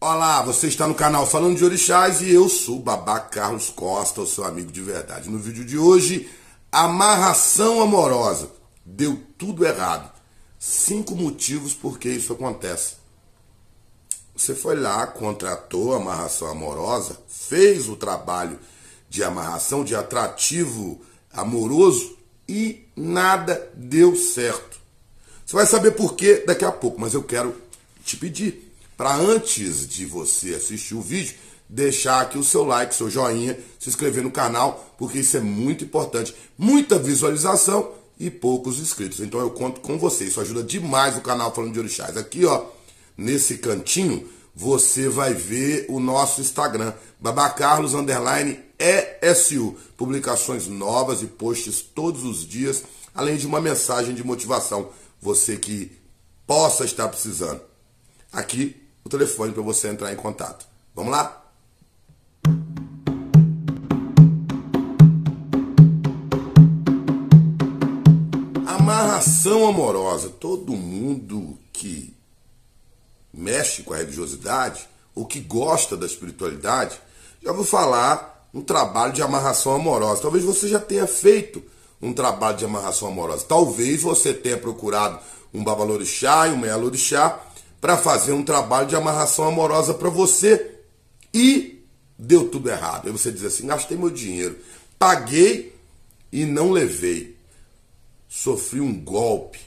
Olá, você está no canal Falando de Orixás e eu sou Babá Carlos Costa, o seu amigo de verdade. No vídeo de hoje, amarração amorosa. Deu tudo errado. Cinco motivos por que isso acontece. Você foi lá, contratou a amarração amorosa, fez o trabalho de amarração, de atrativo amoroso e nada deu certo. Você vai saber por que daqui a pouco, mas eu quero te pedir para antes de você assistir o vídeo, deixar aqui o seu like, seu joinha, se inscrever no canal, porque isso é muito importante. Muita visualização e poucos inscritos. Então eu conto com você. Isso ajuda demais o canal Falando de Orixás. Aqui, ó, nesse cantinho, você vai ver o nosso Instagram, babacarlos underline ESU. Publicações novas e posts todos os dias, além de uma mensagem de motivação. Você que possa estar precisando. Aqui o telefone para você entrar em contato. Vamos lá? Amarração amorosa. Todo mundo que mexe com a religiosidade ou que gosta da espiritualidade já ouviu falar no trabalho de amarração amorosa. Talvez você já tenha feito um trabalho de amarração amorosa. Talvez você tenha procurado um babalorixá e um meia-lorixá para fazer um trabalho de amarração amorosa para você e deu tudo errado. Aí você diz assim: gastei meu dinheiro, paguei e não levei. Sofri um golpe.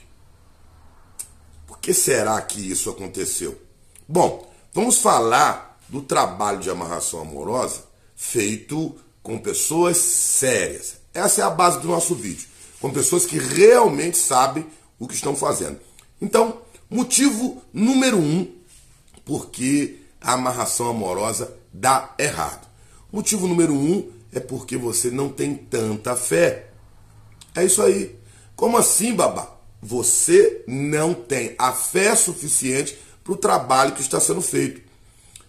Por que será que isso aconteceu? Bom, vamos falar do trabalho de amarração amorosa feito com pessoas sérias. Essa é a base do nosso vídeo. Com pessoas que realmente sabem o que estão fazendo. Então, Motivo número um, porque a amarração amorosa dá errado. Motivo número um é porque você não tem tanta fé. É isso aí. Como assim, babá? Você não tem a fé suficiente para o trabalho que está sendo feito.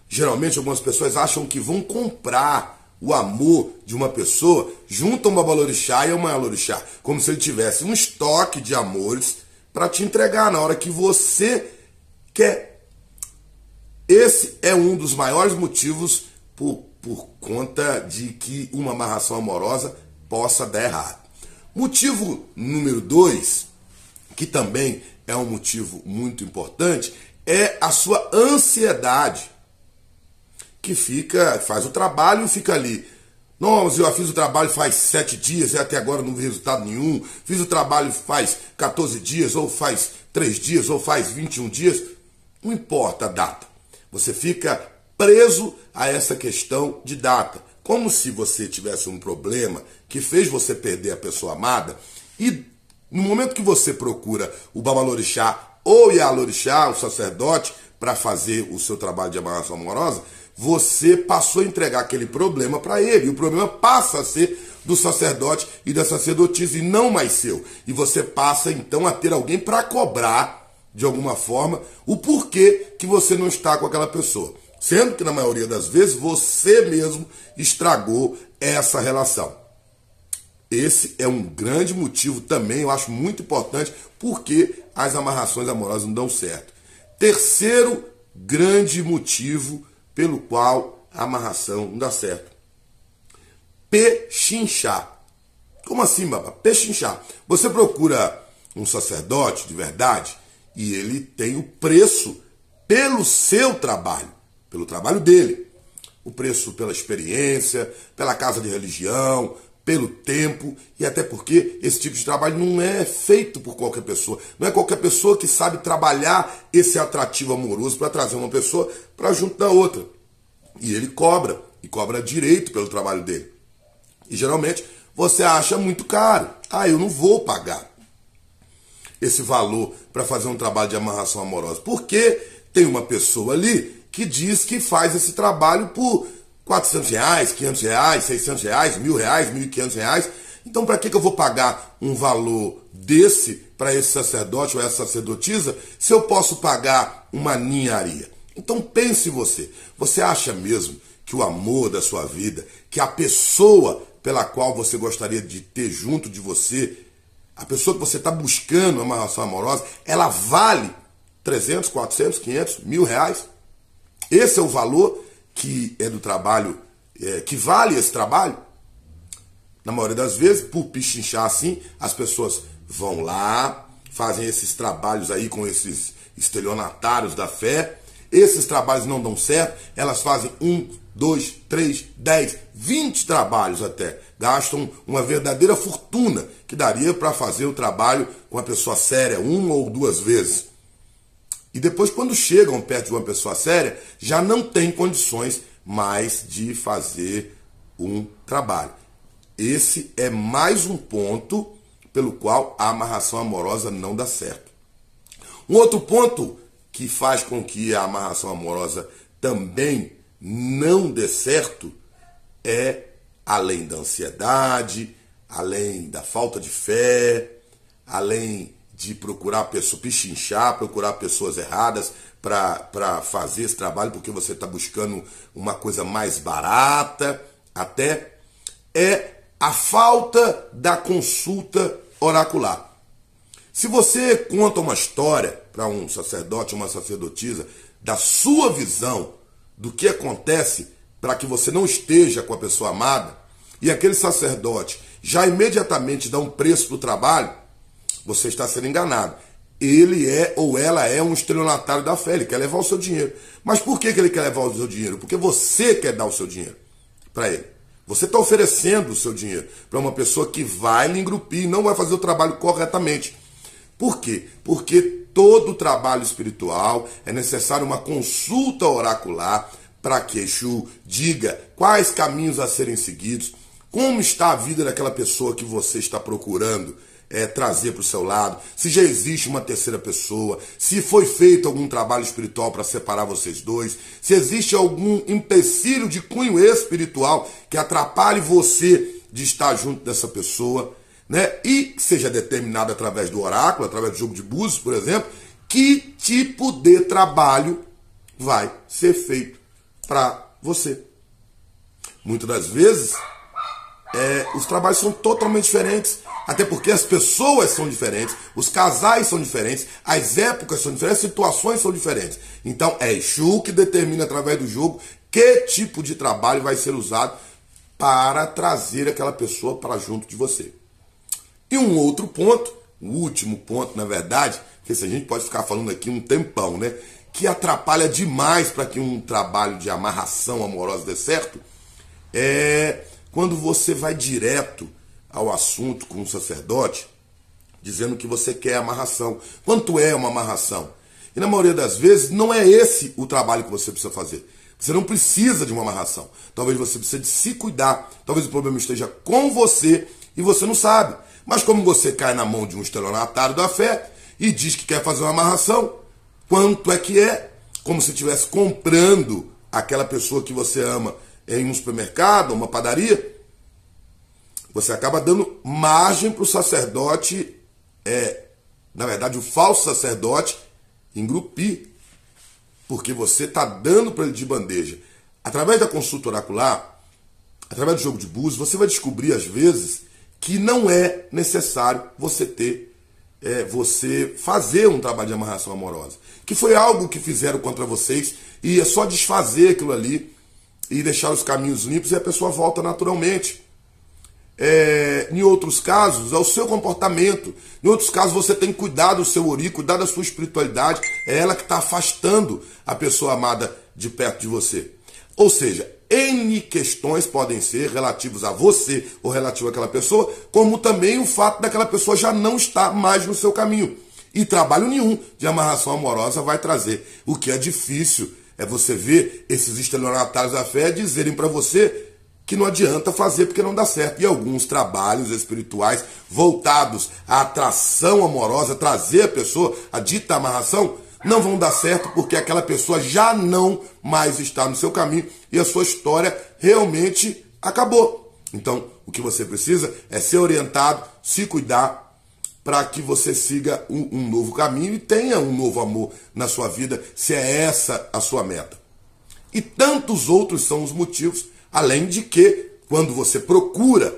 Geralmente, algumas pessoas acham que vão comprar o amor de uma pessoa, juntam uma balorixá e uma alorixá, como se ele tivesse um estoque de amores para te entregar na hora que você quer. Esse é um dos maiores motivos por, por conta de que uma amarração amorosa possa dar errado. Motivo número dois, que também é um motivo muito importante, é a sua ansiedade que fica, faz o trabalho, fica ali não, mas eu fiz o trabalho faz sete dias e até agora não vi resultado nenhum. Fiz o trabalho faz 14 dias, ou faz 3 dias, ou faz 21 dias. Não importa a data. Você fica preso a essa questão de data. Como se você tivesse um problema que fez você perder a pessoa amada e no momento que você procura o Babalorixá ou Yalorixá, o sacerdote, para fazer o seu trabalho de amarração amorosa, você passou a entregar aquele problema para ele. E o problema passa a ser do sacerdote e da sacerdotisa e não mais seu. E você passa então a ter alguém para cobrar, de alguma forma, o porquê que você não está com aquela pessoa. Sendo que na maioria das vezes você mesmo estragou essa relação. Esse é um grande motivo também, eu acho muito importante, porque as amarrações amorosas não dão certo. Terceiro grande motivo pelo qual a amarração não dá certo. Pechinchar. Como assim, baba? Pechinchar. Você procura um sacerdote de verdade e ele tem o preço pelo seu trabalho, pelo trabalho dele. O preço pela experiência, pela casa de religião, pelo tempo e até porque esse tipo de trabalho não é feito por qualquer pessoa. Não é qualquer pessoa que sabe trabalhar esse atrativo amoroso para trazer uma pessoa para junto da outra. E ele cobra, e cobra direito pelo trabalho dele. E geralmente você acha muito caro. Ah, eu não vou pagar esse valor para fazer um trabalho de amarração amorosa. Porque tem uma pessoa ali que diz que faz esse trabalho por 400 reais, 500 reais, 600 reais, mil reais, 1.500 reais. Então, para que, que eu vou pagar um valor desse para esse sacerdote ou essa sacerdotisa se eu posso pagar uma ninharia? Então, pense você: você acha mesmo que o amor da sua vida, que a pessoa pela qual você gostaria de ter junto de você, a pessoa que você está buscando uma relação amorosa, ela vale 300, 400, 500, mil reais? Esse é o valor que é do trabalho, é, que vale esse trabalho, na maioria das vezes, por pichinchar assim, as pessoas vão lá, fazem esses trabalhos aí com esses estelionatários da fé, esses trabalhos não dão certo, elas fazem um, dois, três, dez, vinte trabalhos até. Gastam uma verdadeira fortuna que daria para fazer o trabalho com a pessoa séria uma ou duas vezes. E depois, quando chegam perto de uma pessoa séria, já não tem condições mais de fazer um trabalho. Esse é mais um ponto pelo qual a amarração amorosa não dá certo. Um outro ponto que faz com que a amarração amorosa também não dê certo é, além da ansiedade, além da falta de fé, além de procurar pessoas pichinchar, procurar pessoas erradas para fazer esse trabalho, porque você está buscando uma coisa mais barata, até, é a falta da consulta oracular. Se você conta uma história para um sacerdote, uma sacerdotisa, da sua visão do que acontece para que você não esteja com a pessoa amada, e aquele sacerdote já imediatamente dá um preço do trabalho, você está sendo enganado. Ele é ou ela é um estelionatário da fé, ele quer levar o seu dinheiro. Mas por que, que ele quer levar o seu dinheiro? Porque você quer dar o seu dinheiro para ele. Você está oferecendo o seu dinheiro para uma pessoa que vai lhe engrupir e não vai fazer o trabalho corretamente. Por quê? Porque todo trabalho espiritual é necessário uma consulta oracular para que Exu diga quais caminhos a serem seguidos, como está a vida daquela pessoa que você está procurando é, trazer para o seu lado, se já existe uma terceira pessoa, se foi feito algum trabalho espiritual para separar vocês dois, se existe algum empecilho de cunho espiritual que atrapalhe você de estar junto dessa pessoa, né? E seja determinado através do oráculo, através do jogo de búzios, por exemplo, que tipo de trabalho vai ser feito para você. Muitas das vezes, é, os trabalhos são totalmente diferentes. Até porque as pessoas são diferentes, os casais são diferentes, as épocas são diferentes, as situações são diferentes. Então é Exu que determina através do jogo que tipo de trabalho vai ser usado para trazer aquela pessoa para junto de você. E um outro ponto, o último ponto, na verdade, que se a gente pode ficar falando aqui um tempão, né? Que atrapalha demais para que um trabalho de amarração amorosa dê certo, é quando você vai direto ao assunto com o um sacerdote, dizendo que você quer amarração. Quanto é uma amarração? E na maioria das vezes não é esse o trabalho que você precisa fazer. Você não precisa de uma amarração. Talvez você precise de se cuidar. Talvez o problema esteja com você e você não sabe. Mas como você cai na mão de um estelionatário da fé e diz que quer fazer uma amarração, quanto é que é? Como se estivesse comprando aquela pessoa que você ama em um supermercado, uma padaria, você acaba dando margem para o sacerdote, é, na verdade, o falso sacerdote, engrupir. Porque você está dando para ele de bandeja. Através da consulta oracular, através do jogo de búzios, você vai descobrir, às vezes, que não é necessário você ter é você fazer um trabalho de amarração amorosa. Que foi algo que fizeram contra vocês e é só desfazer aquilo ali e deixar os caminhos limpos e a pessoa volta naturalmente é, em outros casos, ao é seu comportamento. Em outros casos, você tem que cuidar do seu ori, cuidar da sua espiritualidade. É ela que está afastando a pessoa amada de perto de você. Ou seja, N questões podem ser relativos a você ou relativo àquela pessoa, como também o fato daquela pessoa já não estar mais no seu caminho. E trabalho nenhum de amarração amorosa vai trazer. O que é difícil é você ver esses estelionatários da fé dizerem para você que não adianta fazer porque não dá certo. E alguns trabalhos espirituais voltados à atração amorosa, trazer a pessoa, a dita amarração, não vão dar certo porque aquela pessoa já não mais está no seu caminho e a sua história realmente acabou. Então, o que você precisa é ser orientado, se cuidar para que você siga um, um novo caminho e tenha um novo amor na sua vida, se é essa a sua meta. E tantos outros são os motivos Além de que, quando você procura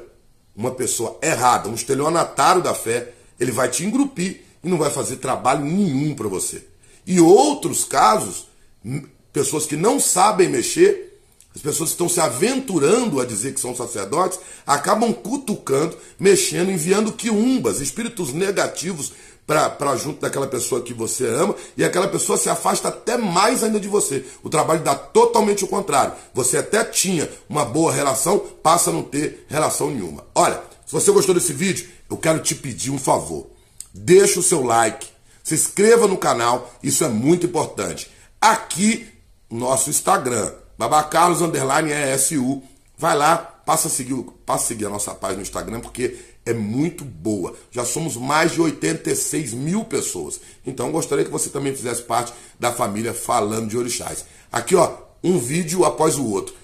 uma pessoa errada, um estelionatário da fé, ele vai te engrupir e não vai fazer trabalho nenhum para você. E outros casos, hum, pessoas que não sabem mexer, as pessoas que estão se aventurando a dizer que são sacerdotes, acabam cutucando, mexendo, enviando quiumbas, espíritos negativos para junto daquela pessoa que você ama e aquela pessoa se afasta até mais ainda de você. O trabalho dá totalmente o contrário. Você até tinha uma boa relação, passa a não ter relação nenhuma. Olha, se você gostou desse vídeo, eu quero te pedir um favor. Deixa o seu like, se inscreva no canal, isso é muito importante. Aqui, nosso Instagram, babacarlos_esu. Vai lá, passa a seguir, passa a seguir a nossa página no Instagram, porque é muito boa. Já somos mais de 86 mil pessoas. Então gostaria que você também fizesse parte da família Falando de Orixás. Aqui, ó, um vídeo após o outro.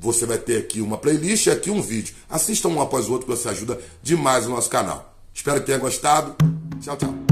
Você vai ter aqui uma playlist e aqui um vídeo. Assista um após o outro que você ajuda demais o nosso canal. Espero que tenha gostado. Tchau, tchau.